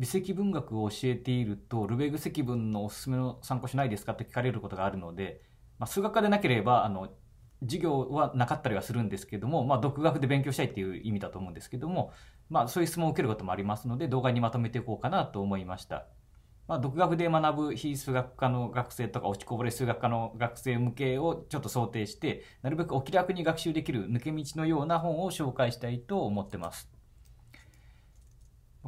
微積分学を教えているとルベグ積分のおすすめの参考書ないですかって聞かれることがあるので、まあ、数学科でなければあの授業はなかったりはするんですけども、まあ、独学で勉強したいっていう意味だと思うんですけども、まあ、そういう質問を受けることもありますので動画にまとめていこうかなと思いました。まあ、独学で学ぶ非数学科の学生とか落ちこぼれ数学科の学生向けをちょっと想定してなるべくお気楽に学習できる抜け道のような本を紹介したいと思ってます。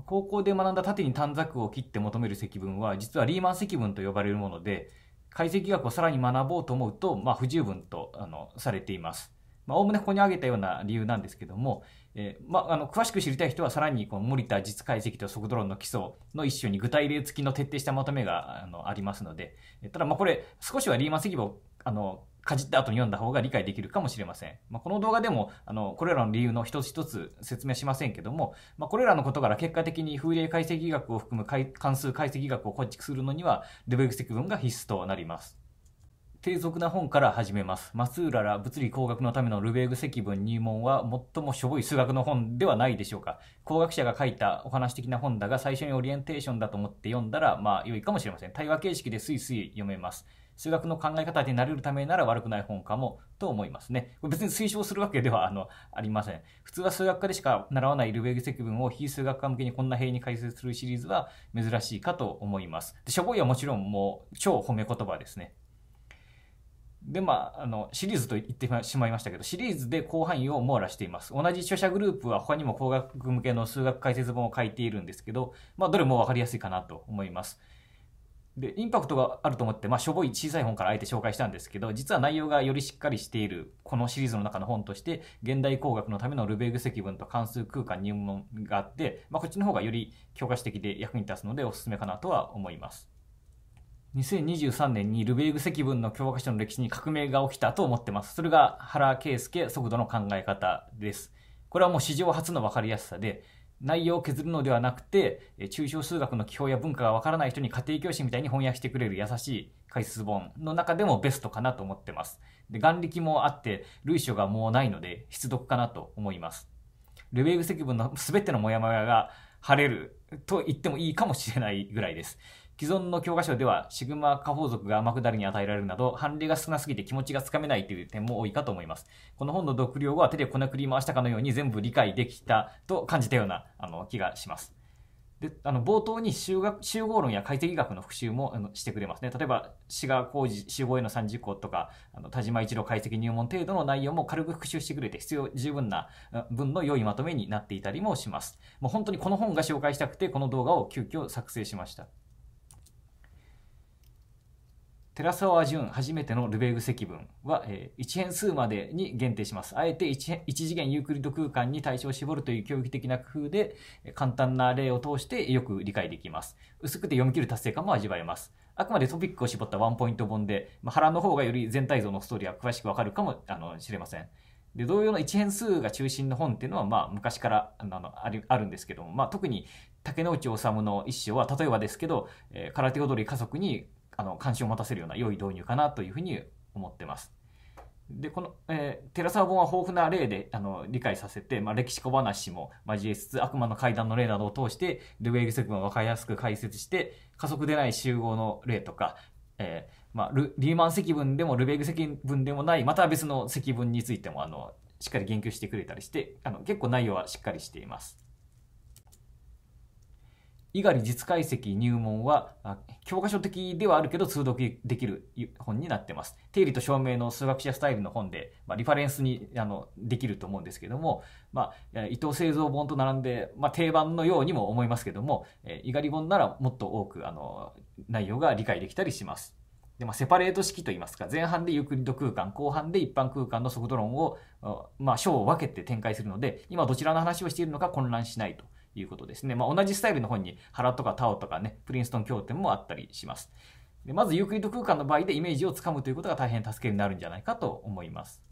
高校で学んだ縦に短冊を切って求める積分は、実はリーマン積分と呼ばれるもので、解析学をさらに学ぼうと思うと、まあ、不十分とあのされています。まあ、おおむねここに挙げたような理由なんですけども、えー、まあ、あの、詳しく知りたい人はさらに、この森田実解析と速度論の基礎の一種に具体例付きの徹底したまとめが、あの、ありますので、ただ、まあ、これ、少しはリーマン積分を、あの、かじった後に読んだ方が理解できるかもしれません。まあ、この動画でも、あの、これらの理由の一つ一つ説明しませんけども、まあ、これらのことから結果的に風鈴解析学を含む関数解析学を構築するのには、ルベグ積分が必須となります。低俗な本から始めます。松浦ら物理工学のためのルベーグ積分入門は最もしょぼい数学の本ではないでしょうか。工学者が書いたお話的な本だが最初にオリエンテーションだと思って読んだら、まあ良いかもしれません。対話形式ですいすい読めます。数学の考え方でなれるためなら悪くない本かもと思いますね。これ別に推奨するわけではあのありません。普通は数学科でしか習わないルベーグ積分を非数学科向けにこんな平に解説するシリーズは珍しいかと思います。で、しょぼいはもちろんもう超褒め言葉ですね。で、まあ、あの、シリーズと言ってしまいましたけど、シリーズで広範囲を網羅しています。同じ著者グループは他にも工学向けの数学解説本を書いているんですけど、まあ、どれもわかりやすいかなと思います。で、インパクトがあると思って、まあ、しょぼい小さい本からあえて紹介したんですけど、実は内容がよりしっかりしている、このシリーズの中の本として、現代工学のためのルベーグ積分と関数空間入門があって、まあ、こっちの方がより教科書的で役に立つのでおすすめかなとは思います。2023年にルベーグ積分の教科書の歴史に革命が起きたと思ってます。それが原圭介速度の考え方です。これはもう史上初の分かりやすさで、内容を削るのではなくて、抽象数学の基本や文化がわからない人に家庭教師みたいに翻訳してくれる優しい解説本の中でもベストかなと思ってます。で、眼力もあって、類書がもうないので、必読かなと思います。ルベーグ積分の全てのモヤモヤが晴れると言ってもいいかもしれないぐらいです。既存の教科書では、シグマ下方族が天下りに与えられるなど、判例が少なすぎて気持ちがつかめないという点も多いかと思います。この本の読量後は手でこなくり回したかのように全部理解できたと感じたようなあの気がします。であの冒頭に集学集合論や解析学の復習もしてくれますね。例えば、志賀浩二集合への三事項とか、あの田島一郎解析入門程度の内容も軽く復習してくれて、必要十分な分の良いまとめになっていたりもします。もう本当にこの本が紹介したくて、この動画を急遽作成しました。寺沢淳初めてのルベーグ積分は、えー、1変数までに限定します。あえて 1, 1次元ユークリッド空間に対象を絞るという教育的な工夫で、簡単な例を通してよく理解できます。薄くて読み切る達成感も味わえます。あくまでトピックを絞ったワンポイント本で、まあ、の方がより全体像のストーリーは詳しくわかるかもあのしれません。で同様の1変数が中心の本っていうのは、まあ、昔からあのああるんですけども、まあ、特に竹之内治の一章は例えばですけど、えー、空手踊り家族にあの関心を持たせるような良い導入かなというふうに思ってます。でこの、えー、寺沢本は豊富な例であの理解させて、まあ、歴史小話も交えつつ悪魔の階段の例などを通してルゥエグセグンを分かりやすく解説して加速でない集合の例とか、えーまあ、リーマン積分でもルベーグ積分でもないまた別の積分についてもあのしっかり言及してくれたりしてあの結構内容はしっかりしています。猪狩実解析入門は、教科書的ではあるけど通読できる本になってます。定理と証明の数学者スタイルの本で、まあ、リファレンスにあのできると思うんですけども、まあ、伊藤製造本と並んで、まあ、定番のようにも思いますけども、猪狩本ならもっと多くあの内容が理解できたりします。でまあ、セパレート式といいますか、前半でユークリッド空間、後半で一般空間の速度論を、まあ、章を分けて展開するので、今どちらの話をしているのか混乱しないと。いうことですね。まあ、同じスタイルの本に、原とかタオとかね、プリンストン協定もあったりします。でまず、ユークリッド空間の場合でイメージをつかむということが大変助けになるんじゃないかと思います。